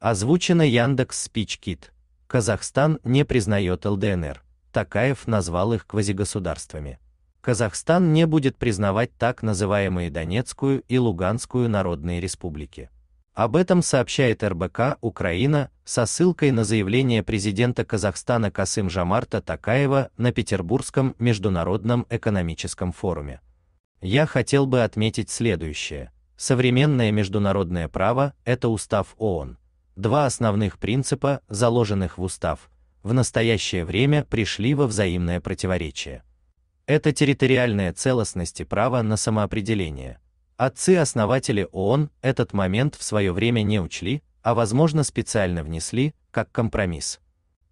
Озвучено Яндекс Спичкит. Казахстан не признает ЛДНР. Такаев назвал их квазигосударствами. Казахстан не будет признавать так называемые Донецкую и Луганскую народные республики. Об этом сообщает РБК Украина со ссылкой на заявление президента Казахстана Касым жомарта Такаева на Петербургском международном экономическом форуме. Я хотел бы отметить следующее. Современное международное право это устав ООН, два основных принципа, заложенных в устав, в настоящее время пришли во взаимное противоречие. Это территориальная целостность и право на самоопределение. Отцы-основатели ООН этот момент в свое время не учли, а возможно специально внесли, как компромисс.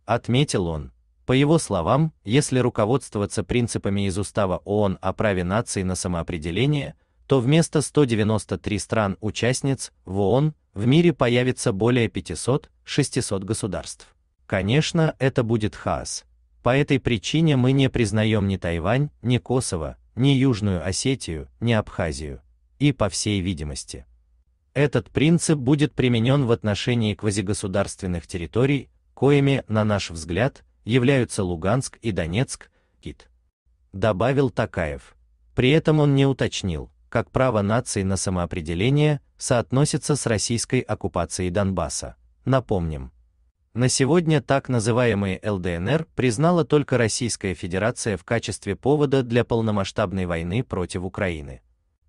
Отметил он, по его словам, если руководствоваться принципами из Устава ООН о праве нации на самоопределение, то вместо 193 стран-участниц в ООН в мире появится более 500-600 государств. Конечно, это будет хаос. По этой причине мы не признаем ни Тайвань, ни Косово, ни Южную Осетию, ни Абхазию. И по всей видимости, этот принцип будет применен в отношении квазигосударственных территорий, коими, на наш взгляд, являются Луганск и Донецк, Кит. Добавил Такаев. При этом он не уточнил, как право нации на самоопределение соотносится с российской оккупацией Донбасса. Напомним, на сегодня так называемые ЛДНР признала только Российская Федерация в качестве повода для полномасштабной войны против Украины.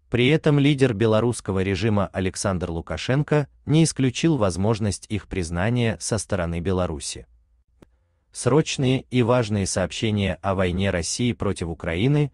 При этом лидер белорусского режима Александр Лукашенко не исключил возможность их признания со стороны Беларуси. Срочные и важные сообщения о войне России против Украины